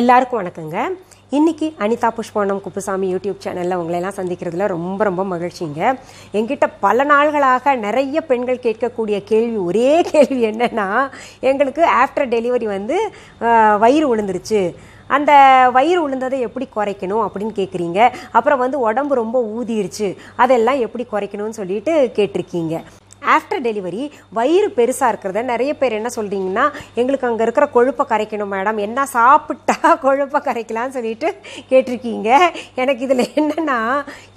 எல்லாருக்கும் வணக்கங்க இன்றைக்கி அனிதா புஷ்பவனம் குப்புசாமி யூடியூப் சேனலில் உங்களெல்லாம் சந்திக்கிறதுல ரொம்ப ரொம்ப மகிழ்ச்சிங்க எங்கிட்ட பல நாள்களாக நிறைய பெண்கள் கேட்கக்கூடிய கேள்வி ஒரே கேள்வி என்னென்னா எங்களுக்கு ஆஃப்டர் டெலிவரி வந்து வயிறு விழுந்துருச்சு அந்த வயிறு உளுந்ததை எப்படி குறைக்கணும் அப்படின்னு கேட்குறீங்க அப்புறம் வந்து உடம்பு ரொம்ப ஊதிருச்சு அதெல்லாம் எப்படி குறைக்கணும்னு சொல்லிட்டு கேட்டிருக்கீங்க ஆஃப்டர் டெலிவரி வயிறு பெருசாக இருக்கிறத நிறைய பேர் என்ன சொல்கிறீங்கன்னா எங்களுக்கு அங்கே இருக்கிற கொழுப்பை கரைக்கணும் மேடம் என்ன சாப்பிட்டா கொழுப்பை கரைக்கலாம்னு சொல்லிட்டு கேட்டிருக்கீங்க எனக்கு இதில் என்னென்னா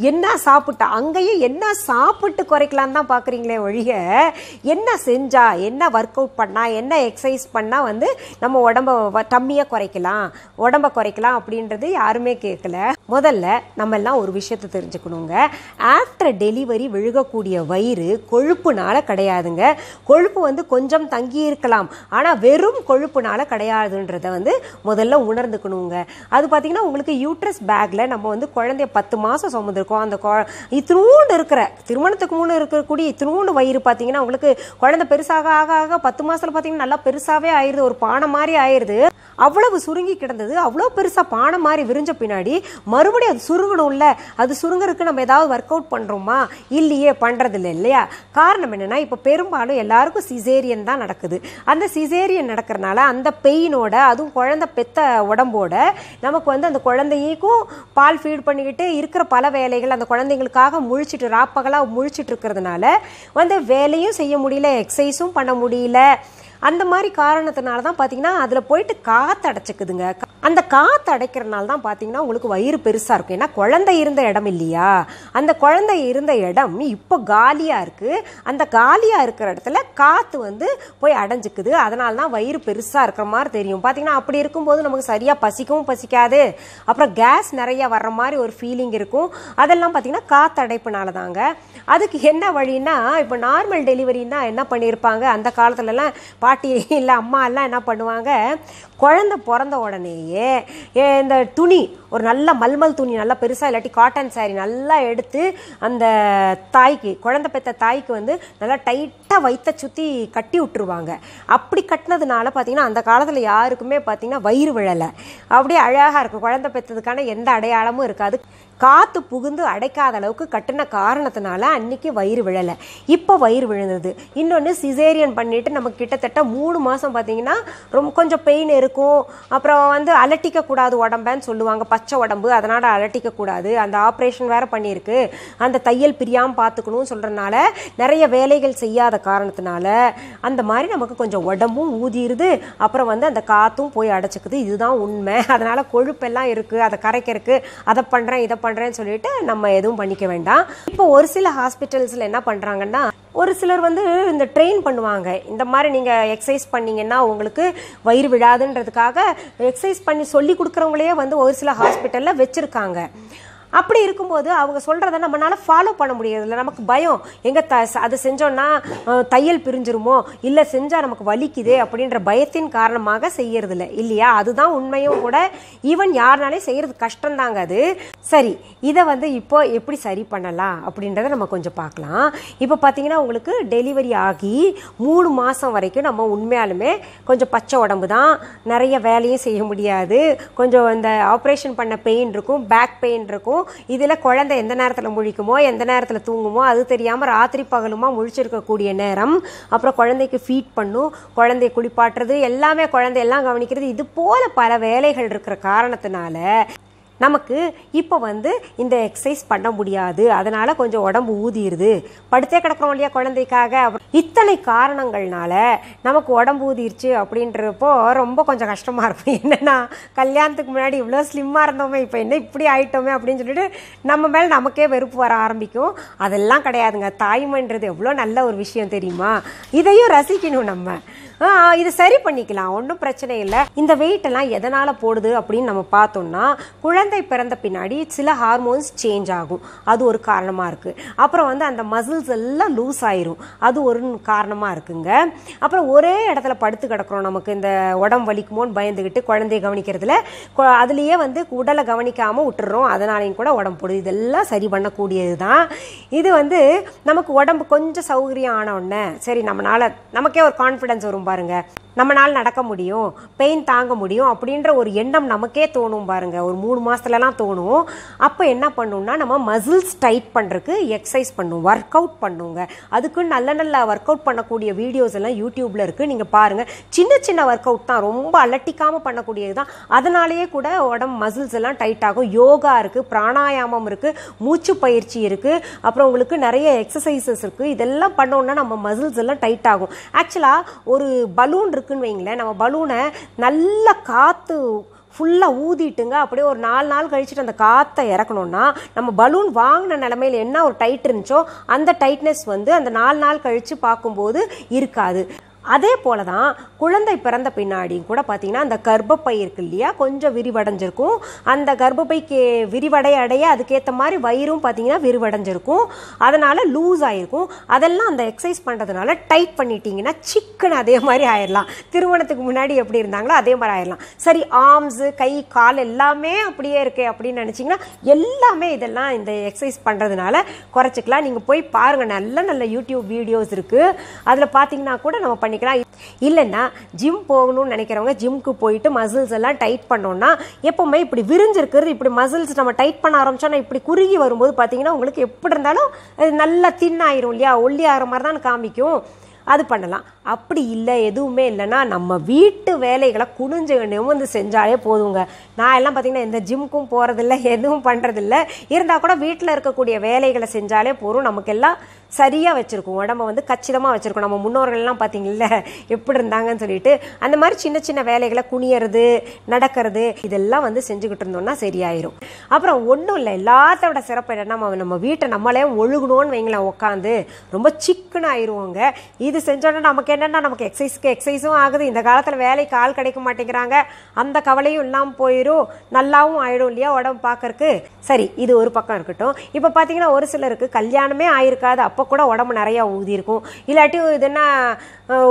என்ன சாப்பிட்டா அங்கேயும் என்ன சாப்பிட்டு குறைக்கலான்னு தான் பார்க்குறீங்களே ஒழிக என்ன செஞ்சா என்ன ஒர்க் அவுட் பண்ணால் என்ன எக்ஸசைஸ் பண்ணால் வந்து நம்ம உடம்ப டம்மியை குறைக்கலாம் உடம்ப குறைக்கலாம் அப்படின்றது யாருமே கேட்கல முதல்ல நம்ம எல்லாம் ஒரு விஷயத்தை தெரிஞ்சுக்கணுங்க ஆஃப்டர் டெலிவரி விழுகக்கூடிய வயிறு கொழுப்புனால கிடையாதுங்க கொழுப்பு வந்து கொஞ்சம் தங்கி இருக்கலாம் ஆனால் வெறும் கொழுப்புனால கிடையாதுன்றத வந்து முதல்ல உணர்ந்துக்கணுங்க அது பார்த்தீங்கன்னா உங்களுக்கு யூட்ரஸ் பேக்கில் நம்ம வந்து குழந்தைய பத்து மாதம் சுமந்துருக்கோம் இருக்கோ அந்த இத்தினூண்டு இருக்கிற திருமணத்துக்கு முன்னே இருக்கக்கூடிய இத்தினூண்டு வயிறு பார்த்தீங்கன்னா உங்களுக்கு குழந்தை பெருசாக ஆக ஆக பத்து மாதத்தில் பார்த்தீங்கன்னா நல்லா பெருசாகவே ஆயிடுது ஒரு பானை மாதிரி ஆயிடுது அவ்வளவு சுருங்கி கிடந்தது அவ்வளோ பெருசாக பானை மாதிரி விரிஞ்ச பின்னாடி மறுபடியும் அது சுருங்கணும்ல அது சுருங்கிறதுக்கு நம்ம ஏதாவது ஒர்க் அவுட் பண்ணுறோமா இல்லையே பண்ணுறதில்ல இல்லையா காரணம் என்னென்னா இப்போ பெரும்பாலும் எல்லாருக்கும் சிசேரியன் தான் நடக்குது அந்த சிசேரியன் நடக்கிறனால அந்த பெயினோட அதுவும் குழந்தை பெத்த உடம்போட நமக்கு வந்து அந்த குழந்தையக்கும் பால் ஃபீட் பண்ணிக்கிட்டு இருக்கிற பல வேலைகள் அந்த குழந்தைங்களுக்காக முழிச்சிட்டு ராப்பகலாக முழிச்சிட்டு இருக்கிறதுனால வந்து வேலையும் செய்ய முடியல எக்ஸசைஸும் பண்ண முடியல அந்த மாதிரி காரணத்தினால தான் பார்த்தீங்கன்னா அதில் போயிட்டு காற்று அடைச்சிக்குதுங்க அந்த காற்று அடைக்கிறனால தான் பார்த்தீங்கன்னா உங்களுக்கு வயிறு பெருசாக இருக்கும் ஏன்னா குழந்தை இருந்த இடம் இல்லையா அந்த குழந்தை இருந்த இடம் இப்போ காலியாக இருக்குது அந்த காலியாக இருக்கிற இடத்துல காற்று வந்து போய் அடைஞ்சிக்குது அதனால தான் வயிறு பெருசாக இருக்கிற மாதிரி தெரியும் பார்த்தீங்கன்னா அப்படி இருக்கும்போது நமக்கு சரியாக பசிக்கவும் பசிக்காது அப்புறம் கேஸ் நிறையா வர்ற மாதிரி ஒரு ஃபீலிங் இருக்கும் அதெல்லாம் பார்த்தீங்கன்னா காற்று அடைப்புனால தாங்க அதுக்கு என்ன வழின்னா இப்போ நார்மல் டெலிவரின்னா என்ன பண்ணியிருப்பாங்க அந்த காலத்துலலாம் பாட்டி இல்லை அம்மா எல்லாம் என்ன பண்ணுவாங்க குழந்த பிறந்த உடனேயே இந்த துணி ஒரு நல்ல மல்மல் துணி நல்லா பெருசாக இல்லாட்டி காட்டன் சாரி நல்லா எடுத்து அந்த தாய்க்கு குழந்த பெற்ற தாய்க்கு வந்து நல்லா டைட்டாக வைத்த சுற்றி கட்டி விட்டுருவாங்க அப்படி கட்டினதுனால பார்த்திங்கன்னா அந்த காலத்தில் யாருக்குமே பார்த்திங்கன்னா வயிறு விழலை அப்படியே அழகாக இருக்கும் குழந்த பெற்றதுக்கான எந்த அடையாளமும் இருக்காது காற்று புகுந்து அடைக்காத அளவுக்கு கட்டின காரணத்தினால அன்றைக்கி வயிறு விழலை இப்போ வயிறு விழுந்தது இன்னொன்று சிசேரியன் பண்ணிவிட்டு நமக்கு கிட்டத்தட்ட மூணு மாதம் பார்த்திங்கன்னா ரொம்ப கொஞ்சம் பெயின் இருக்கும் இருக்கும் அப்புறம் வந்து அலட்டிக்கக்கூடாது உடம்பன்னு சொல்லுவாங்க பச்சை உடம்பு அதனால் அலட்டிக்கக்கூடாது அந்த ஆப்ரேஷன் வேறு பண்ணியிருக்கு அந்த தையல் பிரியாமல் பார்த்துக்கணும்னு சொல்கிறனால நிறைய வேலைகள் செய்யாத காரணத்தினால அந்த மாதிரி நமக்கு கொஞ்சம் உடம்பும் ஊதிடுது அப்புறம் வந்து அந்த காற்றும் போய் அடைச்சிக்குது இதுதான் உண்மை அதனால் கொழுப்பெல்லாம் இருக்குது அதை கரைக்கிறதுக்கு அதை பண்ணுறேன் இதை பண்ணுறேன்னு சொல்லிட்டு நம்ம எதுவும் பண்ணிக்க வேண்டாம் இப்போ ஒரு சில ஹாஸ்பிட்டல்ஸில் என்ன பண்ணுறாங்கன்னா ஒரு சிலர் வந்து இந்த ட்ரெயின் பண்ணுவாங்க இந்த மாதிரி நீங்கள் எக்ஸசைஸ் பண்ணீங்கன்னா உங்களுக்கு வயிறு விழாதுன்றதுக்காக எக்ஸசைஸ் பண்ணி சொல்லி கொடுக்குறவங்களையே வந்து ஒரு சில ஹாஸ்பிட்டலில் வச்சுருக்காங்க அப்படி இருக்கும்போது அவங்க சொல்கிறத நம்மளால் ஃபாலோ பண்ண முடியறதில்ல நமக்கு பயம் எங்கே த அதை செஞ்சோன்னா தையல் பிரிஞ்சிருமோ இல்லை செஞ்சால் நமக்கு வலிக்குது அப்படின்ற பயத்தின் காரணமாக செய்யறதில்ல இல்லையா அதுதான் உண்மையும் கூட ஈவன் யாருனாலே செய்கிறது கஷ்டம்தாங்க அது சரி இதை வந்து இப்போ எப்படி சரி பண்ணலாம் அப்படின்றத நம்ம கொஞ்சம் பார்க்கலாம் இப்போ பார்த்தீங்கன்னா உங்களுக்கு டெலிவரி ஆகி மூணு மாதம் வரைக்கும் நம்ம உண்மையாலுமே கொஞ்சம் பச்சை உடம்பு தான் நிறைய வேலையும் செய்ய முடியாது கொஞ்சம் இந்த ஆப்ரேஷன் பண்ண பெயின் இருக்கும் பேக் பெயின் இருக்கும் இருக்கும் இதில் குழந்தை எந்த நேரத்தில் முழிக்குமோ எந்த நேரத்தில் தூங்குமோ அது தெரியாமல் ராத்திரி பகலுமா முழிச்சிருக்கக்கூடிய நேரம் அப்புறம் குழந்தைக்கு ஃபீட் பண்ணும் குழந்தை குளிப்பாட்டுறது எல்லாமே குழந்தையெல்லாம் கவனிக்கிறது இது போல் பல வேலைகள் இருக்கிற காரணத்தினால நமக்கு இப்போ வந்து இந்த எக்ஸசைஸ் பண்ண முடியாது அதனால் கொஞ்சம் உடம்பு ஊதிடுது படுத்தே கிடக்குறோம் இல்லையா குழந்தைக்காக இத்தனை காரணங்கள்னால நமக்கு உடம்பு ஊதிருச்சு அப்படின்றப்போ ரொம்ப கொஞ்சம் கஷ்டமாக இருக்கும் என்னென்னா கல்யாணத்துக்கு முன்னாடி இவ்வளோ ஸ்லிம்மாக இருந்தோமே இப்போ என்ன இப்படி ஆயிட்டோமே அப்படின்னு சொல்லிட்டு நம்ம மேலே நமக்கே வெறுப்பு வர ஆரம்பிக்கும் அதெல்லாம் கிடையாதுங்க தாய்மன்றது எவ்வளோ நல்ல ஒரு விஷயம் தெரியுமா இதையும் ரசிக்கணும் நம்ம இது சரி பண்ணிக்கலாம் ஒன்றும் பிரச்சனை இல்லை இந்த வெயிட் எல்லாம் எதனால் போடுது அப்படின்னு நம்ம பார்த்தோம்னா குழந்தை பிறந்த பின்னாடி சில ஹார்மோன்ஸ் சேஞ்ச் ஆகும் அது ஒரு காரணமாக இருக்குது அப்புறம் வந்து அந்த மசில்ஸ் எல்லாம் லூஸ் ஆயிரும் அது ஒரு காரணமாக இருக்குங்க அப்புறம் ஒரே இடத்துல படுத்து கிடக்கிறோம் நமக்கு இந்த உடம்பு வலிக்குமோன்னு பயந்துக்கிட்டு குழந்தைய கவனிக்கிறதுல அதுலேயே வந்து உடலை கவனிக்காமல் விட்டுறோம் அதனாலையும் கூட உடம்பு போடுது இதெல்லாம் சரி பண்ணக்கூடியது தான் இது வந்து நமக்கு உடம்பு கொஞ்சம் சௌகரியம் ஆன உடனே சரி நம்மளால நமக்கே ஒரு கான்ஃபிடன்ஸ் வரும் பாருங்க நம்மளால் நடக்க முடியும் பெயின் தாங்க முடியும் அப்படின்ற ஒரு எண்ணம் நமக்கே தோணும் பாருங்க ஒரு மூணு மாதத்துலலாம் தோணும் அப்போ என்ன பண்ணணும்னா நம்ம மசில்ஸ் டைட் பண்ணுறதுக்கு எக்ஸசைஸ் பண்ணும் ஒர்க் அவுட் பண்ணுங்க அதுக்கு நல்ல நல்ல ஒர்க் அவுட் பண்ணக்கூடிய வீடியோஸ் எல்லாம் யூடியூப்பில் இருக்குது நீங்கள் பாருங்கள் சின்ன சின்ன ஒர்க் அவுட் தான் ரொம்ப அலட்டிக்காமல் பண்ணக்கூடியது தான் அதனாலேயே கூட உடம்பு மசில்ஸ் எல்லாம் டைட் ஆகும் யோகா இருக்குது பிராணாயாமம் இருக்குது மூச்சு பயிற்சி இருக்குது அப்புறம் உங்களுக்கு நிறைய எக்ஸசைசஸ் இருக்குது இதெல்லாம் பண்ணோன்னா நம்ம மசில்ஸ் எல்லாம் டைட் ஆகும் ஆக்சுவலாக ஒரு பலூன் இருக்குன்னு வைங்களேன் நம்ம பலூனை நல்லா காற்று ஃபுல்லாக ஊதிட்டுங்க அப்படியே ஒரு நாலு நாள் கழிச்சுட்டு அந்த காற்றை இறக்கணும்னா நம்ம பலூன் வாங்கின நிலமையில் என்ன ஒரு டைட் இருந்துச்சோ அந்த டைட்னஸ் வந்து அந்த நாலு நாள் கழித்து பார்க்கும்போது இருக்காது அதே போல தான் குழந்தை பிறந்த பின்னாடியும் கூட பார்த்திங்கன்னா அந்த கர்ப்பப்பை இருக்கு இல்லையா கொஞ்சம் விரிவடைஞ்சிருக்கும் அந்த கர்ப்பப்பைக்கு விரிவடைய அடைய அதுக்கேற்ற மாதிரி வயிறும் பார்த்தீங்கன்னா விரிவடைஞ்சிருக்கும் அதனால் லூஸ் ஆகிருக்கும் அதெல்லாம் அந்த எக்ஸசைஸ் பண்ணுறதுனால டைட் பண்ணிட்டீங்கன்னா சிக்கன் அதே மாதிரி ஆயிடலாம் திருமணத்துக்கு முன்னாடி எப்படி இருந்தாங்களோ அதே மாதிரி ஆயிடலாம் சரி ஆர்ம்ஸு கை கால் எல்லாமே அப்படியே இருக்கே அப்படின்னு நினச்சிங்கன்னா எல்லாமே இதெல்லாம் இந்த எக்ஸசைஸ் பண்ணுறதுனால குறைச்சிக்கலாம் நீங்கள் போய் பாருங்கள் நல்ல நல்ல யூடியூப் வீடியோஸ் இருக்குது அதில் பார்த்தீங்கன்னா கூட நம்ம பண்ணி பண்ணிக்கலாம் இல்லைன்னா ஜிம் போகணும்னு நினைக்கிறவங்க ஜிம்க்கு போயிட்டு மசில்ஸ் எல்லாம் டைட் பண்ணோம்னா எப்பவுமே இப்படி விரிஞ்சிருக்கிறது இப்படி மசில்ஸ் நம்ம டைட் பண்ண ஆரம்பிச்சோம்னா இப்படி குறுகி வரும்போது பார்த்தீங்கன்னா உங்களுக்கு எப்படி இருந்தாலும் நல்லா தின் ஆயிரும் இல்லையா ஒல்லி ஆகிற மாதிரி தான் காமிக்கும் அது பண்ணலாம் அப்படி இல்லை எதுவுமே இல்லைன்னா நம்ம வீட்டு வேலைகளை வேண்டியவும் வந்து செஞ்சாலே போதுங்க நான் எல்லாம் பார்த்திங்கன்னா எந்த ஜிம்க்கும் போகிறதில்ல எதுவும் பண்ணுறதில்ல இருந்தால் கூட வீட்டில் இருக்கக்கூடிய வேலைகளை செஞ்சாலே போதும் நமக்கெல்லாம் சரியாக வச்சுருக்கும் உடம்ப வந்து கச்சிதமாக வச்சுருக்கும் நம்ம முன்னோர்கள்லாம் பார்த்திங்கள எப்படி இருந்தாங்கன்னு சொல்லிட்டு அந்த மாதிரி சின்ன சின்ன வேலைகளை குனியறது நடக்கிறது இதெல்லாம் வந்து செஞ்சுக்கிட்டு இருந்தோம்னா சரியாயிரும் அப்புறம் ஒன்றும் இல்லை எல்லாத்தோட சிறப்பு என்னன்னா நம்ம வீட்டை நம்மளே ஒழுகணும்னு வைங்களேன் உட்காந்து ரொம்ப சிக்குன்னு ஆயிடுவோங்க இது செஞ்சோன்னா நமக்கு என்னென்னா நமக்கு எக்ஸசைஸ்க்கு எக்ஸசைஸும் ஆகுது இந்த காலத்தில் வேலைக்கு ஆள் கிடைக்க மாட்டேங்கிறாங்க அந்த கவலையும் இல்லாமல் போயிடும் நல்லாவும் ஆயிடும் இல்லையா உடம்பு பார்க்கறக்கு சரி இது ஒரு பக்கம் இருக்கட்டும் இப்போ பார்த்தீங்கன்னா ஒரு சிலருக்கு கல்யாணமே ஆயிருக்காது அப்போ கூட உடம்பு நிறையா ஊதியிருக்கும் இல்லாட்டி என்ன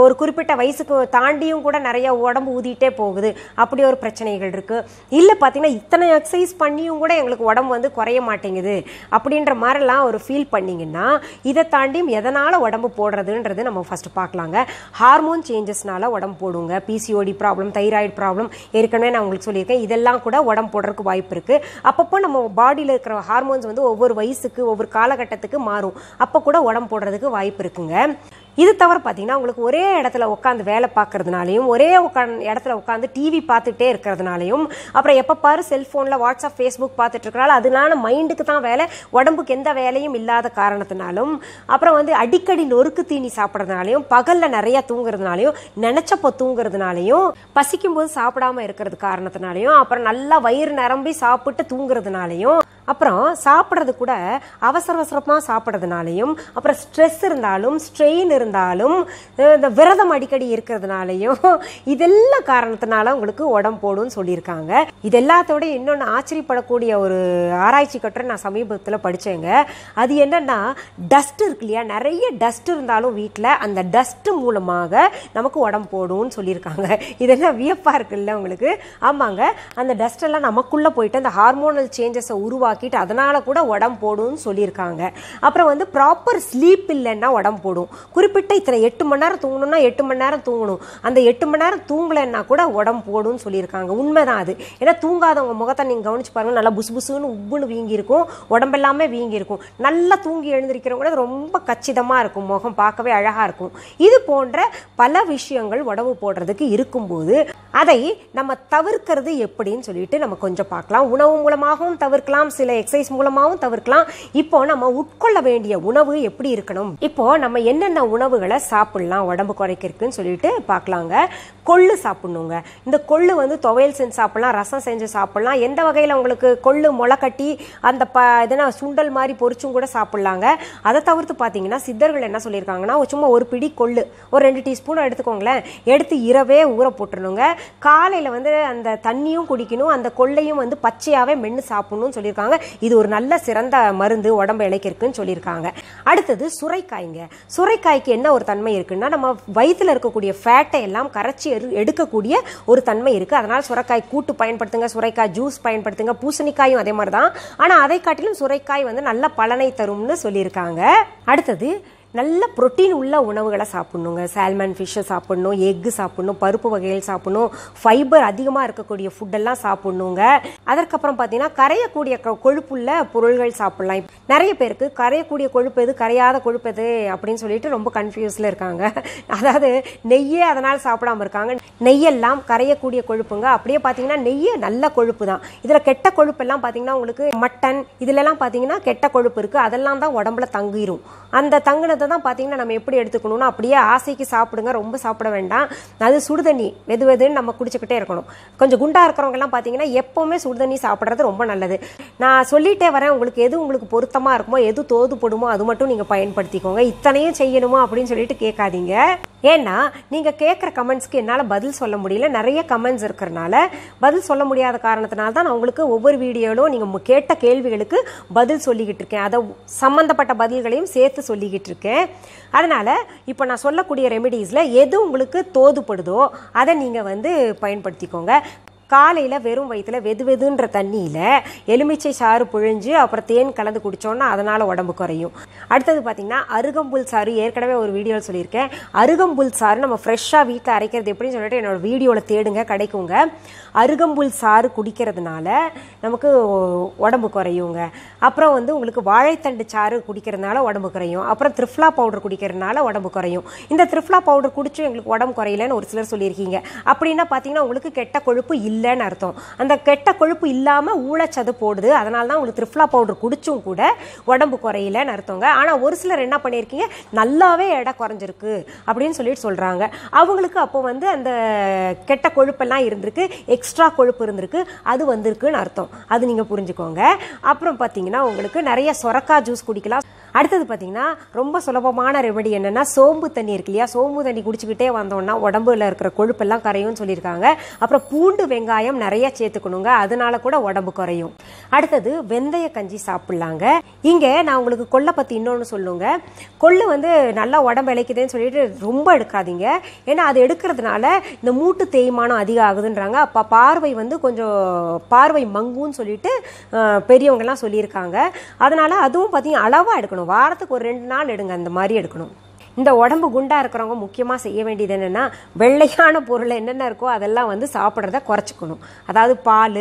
ஒரு குறிப்பிட்ட வயசுக்கு தாண்டியும் கூட நிறையா உடம்பு ஊதிட்டே போகுது அப்படி ஒரு பிரச்சனைகள் இருக்குது இல்லை பார்த்தீங்கன்னா இத்தனை எக்ஸசைஸ் பண்ணியும் கூட எங்களுக்கு உடம்பு வந்து குறைய மாட்டேங்குது அப்படின்ற மாதிரிலாம் ஒரு ஃபீல் பண்ணிங்கன்னா இதை தாண்டியும் எதனால் உடம்பு போடுறதுன்றது நம்ம ஃபஸ்ட்டு பார்க்கலாங்க ஹார்மோன் சேஞ்சஸ்னால உடம்பு போடுங்க பிசிஓடி ப்ராப்ளம் தைராய்டு ப்ராப்ளம் ஏற்கனவே நான் உங்களுக்கு சொல்லியிருக்கேன் இதெல்லாம் கூட உடம்பு போடுறதுக்கு வாய்ப்பு இருக்குது அப்பப்போ நம்ம பாடியில் இருக்கிற ஹார்மோன்ஸ் வந்து ஒவ்வொரு வயசுக்கு ஒவ்வொரு காலகட்டத்துக்கு மாறும் அப்போ கூட உடம்பு போடுறதுக்கு வாய்ப்பு இருக்குங்க இது தவிர பார்த்தீங்கன்னா உங்களுக்கு ஒரே இடத்துல உட்காந்து வேலை பார்க்கறதுனாலையும் ஒரே உட்கா இடத்துல உட்காந்து டிவி பார்த்துட்டே இருக்கிறதுனாலையும் அப்புறம் எப்போ பாரு செல்ஃபோனில் வாட்ஸ்அப் ஃபேஸ்புக் பார்த்துட்டு அதனால மைண்டுக்கு தான் வேலை உடம்புக்கு எந்த வேலையும் இல்லாத காரணத்தினாலும் அப்புறம் வந்து அடிக்கடி நொறுக்கு தீனி சாப்பிட்றதுனாலையும் பகலில் நிறையா தூங்குறதுனாலையும் நினச்சப்போ தூங்குறதுனாலையும் பசிக்கும் போது சாப்பிடாம இருக்கிறது காரணத்தினாலையும் அப்புறம் நல்லா வயிறு நிரம்பி சாப்பிட்டு தூங்குறதுனாலையும் அப்புறம் சாப்பிட்றது கூட அவசர அவசரமாக சாப்பிட்றதுனாலையும் அப்புறம் ஸ்ட்ரெஸ் இருந்தாலும் ஸ்ட்ரெயின் இருந்தாலும் இந்த விரதம் அடிக்கடி இருக்கிறதுனாலையும் இதெல்லாம் காரணத்தினால உங்களுக்கு உடம்பு போடும்னு சொல்லியிருக்காங்க இது எல்லாத்தோட இன்னொன்று ஆச்சரியப்படக்கூடிய ஒரு ஆராய்ச்சி கட்டுரை நான் சமீபத்தில் படித்தேங்க அது என்னென்னா டஸ்ட் இருக்கு இல்லையா நிறைய டஸ்ட் இருந்தாலும் வீட்டில் அந்த டஸ்ட் மூலமாக நமக்கு உடம்பு போடும்னு சொல்லியிருக்காங்க இதெல்லாம் வியப்பாக இருக்குல்ல உங்களுக்கு ஆமாங்க அந்த டஸ்ட் எல்லாம் நமக்குள்ளே போயிட்டு அந்த ஹார்மோனல் சேஞ்சஸை உருவாக்கி உருவாக்கிட்டு அதனால் கூட உடம்பு போடும்னு சொல்லியிருக்காங்க அப்புறம் வந்து ப்ராப்பர் ஸ்லீப் இல்லைன்னா உடம்பு போடும் குறிப்பிட்ட இத்தனை எட்டு மணி நேரம் தூங்கணும்னா எட்டு மணி நேரம் தூங்கணும் அந்த எட்டு மணி நேரம் தூங்கலைன்னா கூட உடம்பு போடும்னு சொல்லியிருக்காங்க உண்மைதான் அது ஏன்னா தூங்காதவங்க முகத்தை நீங்கள் கவனிச்சு பாருங்கள் நல்லா புசு புசுன்னு உப்புன்னு வீங்கியிருக்கும் உடம்பெல்லாமே வீங்கியிருக்கும் நல்லா தூங்கி எழுந்திருக்கிறவங்க ரொம்ப கச்சிதமாக இருக்கும் முகம் பார்க்கவே அழகாக இருக்கும் இது போன்ற பல விஷயங்கள் உடம்பு போடுறதுக்கு இருக்கும்போது அதை நம்ம தவிர்க்கிறது எப்படின்னு சொல்லிட்டு நம்ம கொஞ்சம் பார்க்கலாம் உணவு மூலமாகவும் தவிர்க்கலாம் சில எக்ஸசைஸ் மூலமாகவும் தவிர்க்கலாம் இப்போ நம்ம உட்கொள்ள வேண்டிய உணவு எப்படி இருக்கணும் இப்போ நம்ம என்னென்ன உணவுகளை சாப்பிடலாம் உடம்பு குறைக்கிறதுக்குன்னு சொல்லிட்டு பார்க்கலாங்க கொள்ளு சாப்பிடணுங்க இந்த கொள்ளு வந்து துவையல் செஞ்சு சாப்பிடலாம் ரசம் செஞ்சு சாப்பிடலாம் எந்த வகையில் உங்களுக்கு கொள்ளு முளைக்கட்டி அந்த ப இதனா சுண்டல் மாதிரி பொரிச்சும் கூட சாப்பிட்லாங்க அதை தவிர்த்து பார்த்தீங்கன்னா சித்தர்கள் என்ன சொல்லியிருக்காங்கன்னா சும்மா ஒரு பிடி கொள்ளு ஒரு ரெண்டு டீஸ்பூன் எடுத்துக்கோங்களேன் எடுத்து இரவே ஊற போட்டுருணுங்க காலையில் வந்து அந்த தண்ணியும் குடிக்கணும் அந்த கொள்ளையும் வந்து பச்சையாகவே மென்று சாப்பிடணும்னு சொல்லியிருக்காங்க இது ஒரு நல்ல சிறந்த மருந்து உடம்பு இழைக்கிறதுக்குன்னு சொல்லியிருக்காங்க அடுத்தது சுரைக்காய்ங்க சுரைக்காய்க்கு என்ன ஒரு தன்மை இருக்குன்னா நம்ம வயிற்றில் இருக்கக்கூடிய ஃபேட்டை எல்லாம் கரைச்சி எடுக்கக்கூடிய ஒரு தன்மை இருக்குது அதனால் சுரைக்காய் கூட்டு பயன்படுத்துங்க சுரைக்காய் ஜூஸ் பயன்படுத்துங்க பூசணிக்காயும் அதே மாதிரி தான் ஆனால் அதை காட்டிலும் சுரைக்காய் வந்து நல்ல பலனை தரும்னு சொல்லியிருக்காங்க அடுத்தது நல்ல ப்ரோட்டீன் உள்ள உணவுகளை சாப்பிட்ணுங்க சால்மன் ஃபிஷ்ஷை சாப்பிட்ணும் எக்கு சாப்பிட்ணும் பருப்பு வகைகள் சாப்பிட்ணும் ஃபைபர் அதிகமாக இருக்கக்கூடிய ஃபுட்டெல்லாம் சாப்பிட்ணுங்க அதற்கப்புறம் பார்த்தீங்கன்னா கரையக்கூடிய கொழுப்புள்ள பொருள்கள் சாப்பிட்லாம் நிறைய பேருக்கு கரையக்கூடிய கொழுப்பு எது கரையாத கொழுப்பு எது அப்படின்னு சொல்லிட்டு ரொம்ப கன்ஃபியூஸில் இருக்காங்க அதாவது நெய்யே அதனால் சாப்பிடாமல் இருக்காங்க நெய்யெல்லாம் கரையக்கூடிய கொழுப்புங்க அப்படியே பார்த்தீங்கன்னா நெய்யே நல்ல கொழுப்பு தான் இதில் கெட்ட கொழுப்பெல்லாம் பார்த்தீங்கன்னா உங்களுக்கு மட்டன் இதுலலாம் பார்த்தீங்கன்னா கெட்ட கொழுப்பு இருக்குது அதெல்லாம் தான் உடம்புல தங்கிடும் அந்த தங்கின தான் பார்த்தீங்கன்னா நம்ம எப்படி எடுத்துக்கணும்னா அப்படியே ஆசைக்கு சாப்பிடுங்க ரொம்ப சாப்பிட வேண்டாம் அது சுடுதண்ணி வெது வெதுன்னு நம்ம குடிச்சுக்கிட்டே இருக்கணும் கொஞ்சம் குண்டாக இருக்கிறவங்கலாம் பார்த்தீங்கன்னா எப்போவுமே சுடுதண்ணி சாப்பிட்றது ரொம்ப நல்லது நான் சொல்லிட்டே வரேன் உங்களுக்கு எது உங்களுக்கு பொருத்தமாக இருக்குமோ எது தோதுப்படுமோ அது மட்டும் நீங்கள் பயன்படுத்திக்கோங்க இத்தனையும் செய்யணுமா அப்படின்னு சொல்லிட்டு கேட்காதீங்க ஏன்னா நீங்கள் கேட்குற கமெண்ட்ஸ்க்கு என்னால் பதில் சொல்ல முடியல நிறைய கமெண்ட்ஸ் இருக்கிறனால பதில் சொல்ல முடியாத காரணத்தினால தான் நான் உங்களுக்கு ஒவ்வொரு வீடியோவிலும் நீங்கள் கேட்ட கேள்விகளுக்கு பதில் சொல்லிக்கிட்டு இருக்கேன் அதை சம்மந்தப்பட்ட பதில்களையும் சேர்த்து சொல்லிக்கிட்டு இருக்கேன் அதனால் இப்போ நான் சொல்லக்கூடிய ரெமிடிஸில் எது உங்களுக்கு தோதுப்படுதோ அதை நீங்கள் வந்து பயன்படுத்திக்கோங்க காலையில் வெறும் வயிற்றில் வெது வெதுன்ற தண்ணியில் எலுமிச்சை சாறு புழிஞ்சு அப்புறம் தேன் கலந்து குடித்தோன்னா அதனால் உடம்பு குறையும் அடுத்தது பார்த்திங்கன்னா அருகம்புல் சாறு ஏற்கனவே ஒரு வீடியோவில் சொல்லியிருக்கேன் அருகம்புல் சாறு நம்ம ஃப்ரெஷ்ஷாக வீட்டில் அரைக்கிறது எப்படின்னு சொல்லிட்டு என்னோடய வீடியோவில் தேடுங்க கிடைக்குங்க அருகம்புல் சாறு குடிக்கிறதுனால நமக்கு உடம்பு குறையுங்க அப்புறம் வந்து உங்களுக்கு வாழைத்தண்டு சாறு குடிக்கிறதுனால உடம்பு குறையும் அப்புறம் த்ரிஃப்லா பவுடர் குடிக்கிறதுனால உடம்பு குறையும் இந்த த்ரிஃப்லா பவுடர் குடிச்சும் எங்களுக்கு உடம்பு குறையலன்னு ஒரு சிலர் சொல்லியிருக்கீங்க அப்படின்னா பார்த்தீங்கன்னா உங்களுக்கு கெட்ட கொழுப்பு இல்லை இல்லைன்னு அர்த்தம் அந்த கெட்ட கொழுப்பு இல்லாமல் ஊழச்சது போடுது அதனால தான் உங்களுக்கு த்ரிஃப்லா பவுடர் குடிச்சும் கூட உடம்பு குறையிலன்னு அர்த்தங்க ஆனால் ஒரு சிலர் என்ன பண்ணியிருக்கீங்க நல்லாவே எடை குறைஞ்சிருக்கு அப்படின்னு சொல்லிட்டு சொல்கிறாங்க அவங்களுக்கு அப்போ வந்து அந்த கெட்ட கொழுப்பெல்லாம் இருந்திருக்கு எக்ஸ்ட்ரா கொழுப்பு இருந்திருக்கு அது வந்திருக்குன்னு அர்த்தம் அது நீங்கள் புரிஞ்சுக்கோங்க அப்புறம் பார்த்தீங்கன்னா உங்களுக்கு நிறைய சொரக்கா ஜூஸ் குடிக்கலாம் அடுத்தது பார்த்திங்கன்னா ரொம்ப சுலபமான ரெமெடி என்னென்னா சோம்பு தண்ணி இருக்கு இல்லையா சோம்பு தண்ணி குடிச்சுக்கிட்டே வந்தோம்னா உடம்புல இருக்கிற கொழுப்பெல்லாம் கரையும்னு சொல்லியிருக்காங்க அப்புறம் பூண்டு வெங்காயம் நிறைய சேர்த்துக்கணுங்க அதனால கூட உடம்பு குறையும் அடுத்தது வெந்தய கஞ்சி சாப்பிட்லாங்க இங்கே நான் உங்களுக்கு கொள்ளை பற்றி இன்னொன்று சொல்லுங்க கொள்ளு வந்து நல்லா உடம்பு இழைக்குதுன்னு சொல்லிட்டு ரொம்ப எடுக்காதீங்க ஏன்னா அது எடுக்கிறதுனால இந்த மூட்டு தேய்மானம் அதிகம் ஆகுதுன்றாங்க அப்போ பார்வை வந்து கொஞ்சம் பார்வை மங்குன்னு சொல்லிட்டு பெரியவங்கெல்லாம் சொல்லியிருக்காங்க அதனால் அதுவும் பார்த்தீங்கன்னா அளவாக எடுக்கணும் வாரத்துக்கு ஒரு ரெண்டு நாள் எடுங்க அந்த மாதிரி எடுக்கணும் இந்த உடம்பு குண்டாக இருக்கிறவங்க முக்கியமாக செய்ய வேண்டியது என்னென்னா வெள்ளையான பொருள் என்னென்ன இருக்கோ அதெல்லாம் வந்து சாப்பிட்றத குறைச்சிக்கணும் அதாவது பால்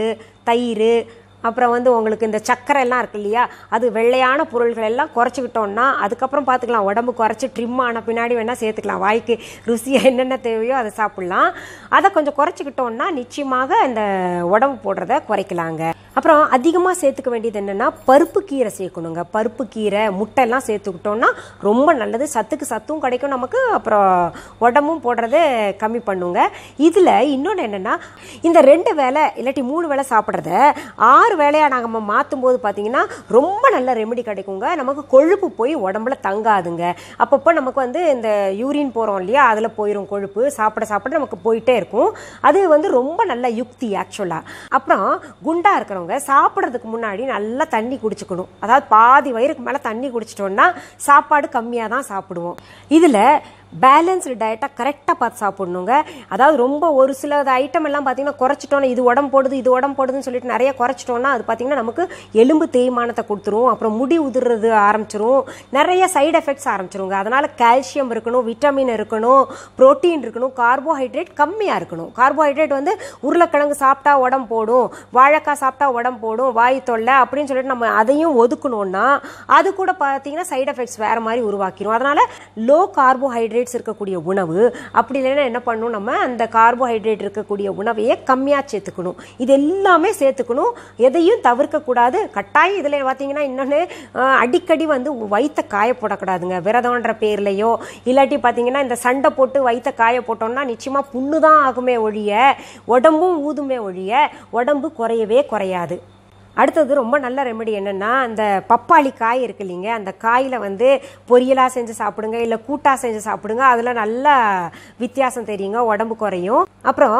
தயிர் அப்புறம் வந்து உங்களுக்கு இந்த சக்கரை எல்லாம் இருக்கு இல்லையா அது வெள்ளையான பொருள்கள் எல்லாம் குறைச்சிக்கிட்டோம்னா அதுக்கப்புறம் பார்த்துக்கலாம் உடம்பு குறைச்சி ட்ரிம் ஆன பின்னாடி வேணால் சேர்த்துக்கலாம் வாய்க்கு ருசியாக என்னென்ன தேவையோ அதை சாப்பிட்லாம் அதை கொஞ்சம் குறைச்சிக்கிட்டோம்னா நிச்சயமாக இந்த உடம்பு போடுறத குறைக்கலாங்க அப்புறம் அதிகமாக சேர்த்துக்க வேண்டியது என்னென்னா பருப்பு கீரை சேர்க்கணுங்க பருப்பு கீரை முட்டைலாம் சேர்த்துக்கிட்டோம்னா ரொம்ப நல்லது சத்துக்கு சத்தும் கிடைக்கும் நமக்கு அப்புறம் உடம்பும் போடுறது கம்மி பண்ணுங்க இதில் இன்னொன்று என்னென்னா இந்த ரெண்டு வேலை இல்லாட்டி மூணு வேலை சாப்பிட்றத ஆறு வேலையாக நாங்கள் மாற்றும் போது பார்த்தீங்கன்னா ரொம்ப நல்ல ரெமெடி கிடைக்குங்க நமக்கு கொழுப்பு போய் உடம்புல தங்காதுங்க அப்பப்போ நமக்கு வந்து இந்த யூரின் போகிறோம் இல்லையா அதில் போயிடும் கொழுப்பு சாப்பிட சாப்பிட நமக்கு போயிட்டே இருக்கும் அது வந்து ரொம்ப நல்ல யுக்தி ஆக்சுவலாக அப்புறம் குண்டாக இருக்கிறவங்க சாப்பிட்றதுக்கு முன்னாடி நல்லா தண்ணி குடிச்சுக்கணும் அதாவது பாதி வயிறுக்கு மேலே தண்ணி குடிச்சிட்டோம்னா சாப்பாடு கம்மியாக தான் சாப்பிடுவோம் இதில் பேலன்ஸ்டு டயட்டாக கரெக்டாக பார்த்து சாப்பிட்ணுங்க அதாவது ரொம்ப ஒரு சில ஐட்டம் எல்லாம் பார்த்தீங்கன்னா குறைச்சிட்டோன்னா இது உடம்பு போடுது இது உடம்பு போடுதுன்னு சொல்லிட்டு நிறைய குறைச்சிட்டோன்னா அது பார்த்தீங்கன்னா நமக்கு எலும்பு தேய்மானத்தை கொடுத்துரும் அப்புறம் முடி உதிர்றது ஆரம்பிச்சிரும் நிறைய சைடு எஃபெக்ட்ஸ் ஆரம்பிச்சிருங்க அதனால் கால்சியம் இருக்கணும் விட்டமின் இருக்கணும் ப்ரோட்டீன் இருக்கணும் கார்போஹைட்ரேட் கம்மியாக இருக்கணும் கார்போஹைட்ரேட் வந்து உருளைக்கிழங்கு சாப்பிட்டா உடம்பு போடும் வாழைக்காய் சாப்பிட்டா உடம்பு போடும் வாய் தொல்லை அப்படின்னு சொல்லிட்டு நம்ம அதையும் ஒதுக்கணும்னா அது கூட பார்த்தீங்கன்னா சைடு எஃபெக்ட்ஸ் வேறு மாதிரி உருவாக்கிடும் அதனால் லோ கார்போஹைட்ரேட் கார்போஹைட்ரேட்ஸ் இருக்கக்கூடிய உணவு அப்படி இல்லைன்னா என்ன பண்ணணும் நம்ம அந்த கார்போஹைட்ரேட் இருக்கக்கூடிய உணவையே கம்மியாக சேர்த்துக்கணும் இது எல்லாமே சேர்த்துக்கணும் எதையும் தவிர்க்கக்கூடாது கட்டாயம் இதில் பார்த்தீங்கன்னா இன்னொன்று அடிக்கடி வந்து வயிற்ற காய போடக்கூடாதுங்க விரதம்ன்ற பேர்லையோ இல்லாட்டி பார்த்தீங்கன்னா இந்த சண்டை போட்டு வயிற்ற காய போட்டோம்னா நிச்சயமாக புண்ணு தான் ஆகுமே ஒழிய உடம்பும் ஊதுமே ஒழிய உடம்பு குறையவே குறையாது அடுத்தது ரொம்ப நல்ல ரெமெடி என்னென்னா அந்த பப்பாளி காய் இருக்கு இல்லைங்க அந்த காயில் வந்து பொரியலாக செஞ்சு சாப்பிடுங்க இல்லை கூட்டாக செஞ்சு சாப்பிடுங்க அதில் நல்லா வித்தியாசம் தெரியுங்க உடம்பு குறையும் அப்புறம்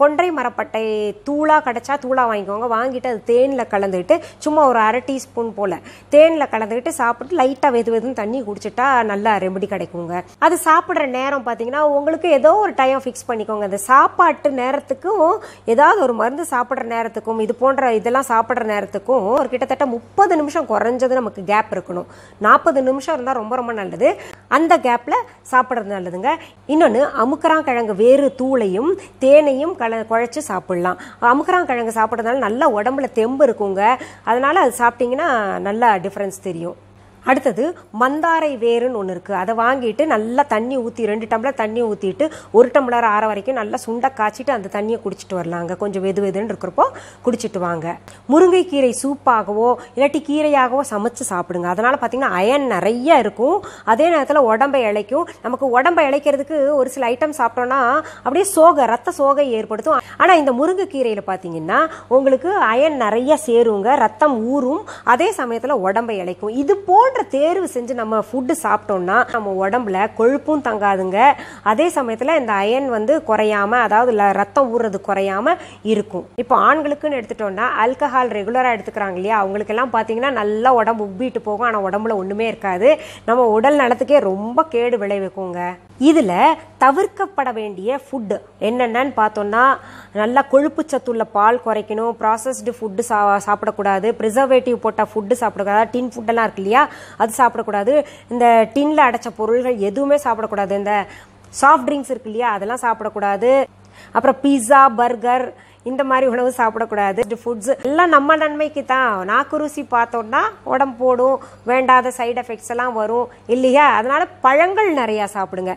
கொன்றை மரப்பட்டை தூளாக கிடச்சா தூளாக வாங்கிக்கோங்க வாங்கிட்டு அது தேனில் கலந்துக்கிட்டு சும்மா ஒரு அரை டீஸ்பூன் போல் தேனில் கலந்துக்கிட்டு சாப்பிட்டு லைட்டாக வெது வெதுன்னு தண்ணி குடிச்சிட்டா நல்லா ரெமடி கிடைக்குங்க அது சாப்பிட்ற நேரம் பார்த்தீங்கன்னா உங்களுக்கு ஏதோ ஒரு டைம் ஃபிக்ஸ் பண்ணிக்கோங்க அந்த சாப்பாட்டு நேரத்துக்கும் ஏதாவது ஒரு மருந்து சாப்பிட்ற நேரத்துக்கும் இது போன்ற இதெல்லாம் சாப்பிட்ற நேரத்துக்கும் ஒரு கிட்டத்தட்ட முப்பது நிமிஷம் குறைஞ்சது நமக்கு கேப் இருக்கணும் நாற்பது நிமிஷம் இருந்தால் ரொம்ப ரொம்ப நல்லது அந்த கேப்பில் சாப்பிட்றது நல்லதுங்க இன்னொன்று அமுக்கரான் கிழங்கு வேறு தூளையும் தேனையும் கல குழைச்சி சாப்பிட்லாம் அமுகராங்கிழங்கு சாப்பிட்றதுனால நல்லா உடம்புல தெம்பு இருக்குங்க அதனால் அது சாப்பிட்டிங்கன்னா நல்லா டிஃப்ரென்ஸ் தெரியும் அடுத்தது மந்தாரை வேருன்னு ஒன்று இருக்குது அதை வாங்கிட்டு நல்லா தண்ணி ஊற்றி ரெண்டு டம்ளர் தண்ணி ஊற்றிட்டு ஒரு டம்ளர் ஆற வரைக்கும் நல்லா சுண்டை காய்ச்சிட்டு அந்த தண்ணியை குடிச்சிட்டு வரலாங்க கொஞ்சம் வெது வெதுன்னு இருக்கிறப்போ குடிச்சிட்டு வாங்க முருங்கைக்கீரை சூப்பாகவோ இல்லாட்டி கீரையாகவோ சமைச்சு சாப்பிடுங்க அதனால் பார்த்திங்கன்னா அயன் நிறைய இருக்கும் அதே நேரத்தில் உடம்பை இழைக்கும் நமக்கு உடம்பை இழைக்கிறதுக்கு ஒரு சில ஐட்டம் சாப்பிட்டோன்னா அப்படியே சோகை ரத்த சோகை ஏற்படுத்தும் ஆனால் இந்த முருங்கைக்கீரையில் பார்த்திங்கன்னா உங்களுக்கு அயன் நிறைய சேருங்க ரத்தம் ஊறும் அதே சமயத்தில் உடம்பை இழைக்கும் இது போல் போன்ற தேர்வு செஞ்சு நம்ம ஃபுட்டு சாப்பிட்டோம்னா நம்ம உடம்புல கொழுப்பும் தங்காதுங்க அதே சமயத்தில் இந்த அயன் வந்து குறையாம அதாவது ரத்தம் ஊறுறது குறையாம இருக்கும் இப்போ ஆண்களுக்குன்னு எடுத்துட்டோம்னா ஆல்கஹால் ரெகுலராக எடுத்துக்கிறாங்க இல்லையா அவங்களுக்கெல்லாம் பார்த்தீங்கன்னா நல்லா உடம்பு உப்பிட்டு போகும் ஆனால் உடம்புல ஒன்றுமே இருக்காது நம்ம உடல் நலத்துக்கே ரொம்ப கேடு விளைவிக்குங்க இதில் தவிர்க்கப்பட வேண்டிய ஃபுட்டு என்னென்னு பார்த்தோம்னா நல்லா கொழுப்பு சத்துள்ள பால் குறைக்கணும் ப்ராசஸ்டு ஃபுட்டு சா சாப்பிடக்கூடாது ப்ரிசர்வேட்டிவ் போட்ட ஃபுட்டு சாப்பிடக்கூடாது டின் ஃபுட்டெல்லாம் இருக்கு இல்லையா அது சாப்பிடக்கூடாது இந்த டின்ல அடைச்ச பொருள்கள் எதுவுமே சாப்பிடக்கூடாது இந்த சாஃப்ட் ட்ரிங்க்ஸ் இருக்கு இல்லையா அதெல்லாம் சாப்பிடக்கூடாது அப்புறம் பீஸா பர்கர் இந்த மாதிரி உணவு சாப்பிடக்கூடாது ஃபுட்ஸ் எல்லாம் நம்ம நன்மைக்கு தான் நாக்கு ருசி பார்த்தோம்னா உடம்பு போடும் வேண்டாத சைடு எஃபெக்ட்ஸ் எல்லாம் வரும் இல்லையா அதனால பழங்கள் நிறையா சாப்பிடுங்க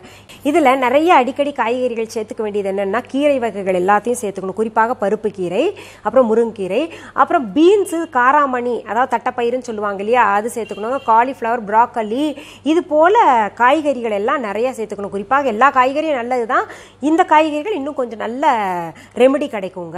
இதில் நிறைய அடிக்கடி காய்கறிகள் சேர்த்துக்க வேண்டியது என்னென்னா கீரை வகைகள் எல்லாத்தையும் சேர்த்துக்கணும் குறிப்பாக பருப்பு கீரை அப்புறம் முருங்கீரை அப்புறம் பீன்ஸு காராமணி அதாவது தட்டைப்பயிருன்னு சொல்லுவாங்க இல்லையா அது சேர்த்துக்கணும் காலிஃப்ளவர் ப்ராக்கலி இது போல் காய்கறிகள் எல்லாம் நிறைய சேர்த்துக்கணும் குறிப்பாக எல்லா காய்கறியும் நல்லது தான் இந்த காய்கறிகள் இன்னும் கொஞ்சம் நல்ல ரெமெடி கிடைக்குங்க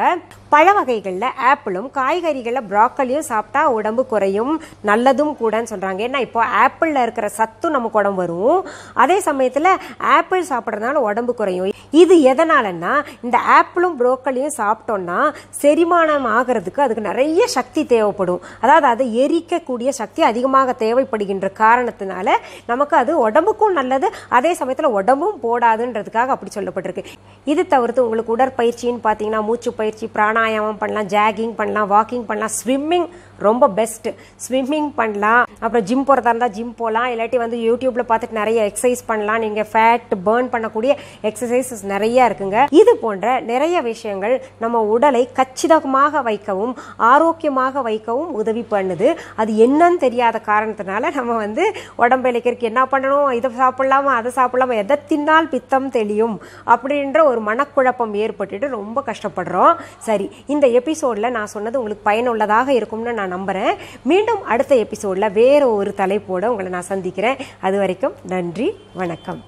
பழ வகைகளில் ஆப்பிளும் காய்கறிகளில் ப்ராக்கலியும் சாப்பிட்டா உடம்பு குறையும் நல்லதும் கூடன்னு சொல்கிறாங்க ஏன்னா இப்போ ஆப்பிளில் இருக்கிற சத்து நமக்கு உடம்பு வரும் அதே சமயத்தில் ஆப்பிள் சாப்பிட்றதுனால உடம்பு குறையும் இது எதனாலன்னா இந்த ஆப்பிளும் புரோக்கலியும் சாப்பிட்டோம்னா செரிமானம் ஆகிறதுக்கு அதுக்கு நிறைய சக்தி தேவைப்படும் அதாவது அதை எரிக்கக்கூடிய சக்தி அதிகமாக தேவைப்படுகின்ற காரணத்தினால நமக்கு அது உடம்புக்கும் நல்லது அதே சமயத்தில் உடம்பும் போடாதுன்றதுக்காக அப்படி சொல்லப்பட்டிருக்கு இது தவிர்த்து உங்களுக்கு உடற்பயிற்சின்னு பார்த்தீங்கன்னா மூச்சு பயிற்சி பிராணாயாமம் பண்ணலாம் ஜாகிங் பண்ணலாம் வாக்கிங் பண்ணலாம் ஸ்விம்மிங் ரொம்ப பெஸ்ட் ஸ்விம்மிங் பண்ணலாம் அப்புறம் ஜிம் போகிறதா இருந்தால் ஜிம் போகலாம் இல்லாட்டி வந்து யூடியூப்பில் பார்த்துட்டு நிறைய எக்ஸசைஸ் பண்ணலாம் நீங்கள் ஃபேட் பேர்ன் பண்ணக்கூடிய எக்ஸசைசஸ் நிறைய இருக்குங்க இது போன்ற நிறைய விஷயங்கள் நம்ம உடலை கச்சிதமாக வைக்கவும் ஆரோக்கியமாக வைக்கவும் உதவி பண்ணுது அது என்னன்னு தெரியாத காரணத்தினால நம்ம வந்து உடம்பு இழைக்கிறதுக்கு என்ன பண்ணணும் இதை சாப்பிடலாமா அதை சாப்பிடலாமா எதை தின்னால் பித்தம் தெளியும் அப்படின்ற ஒரு மனக்குழப்பம் ஏற்பட்டுட்டு ரொம்ப கஷ்டப்படுறோம் சரி இந்த எபிசோட்ல நான் சொன்னது உங்களுக்கு பயனுள்ளதாக இருக்கும்னு நான் நான் நம்புகிறேன் மீண்டும் அடுத்த எபிசோடில் வேறு ஒரு தலைப்போடு உங்களை நான் சந்திக்கிறேன் அது வரைக்கும் நன்றி வணக்கம்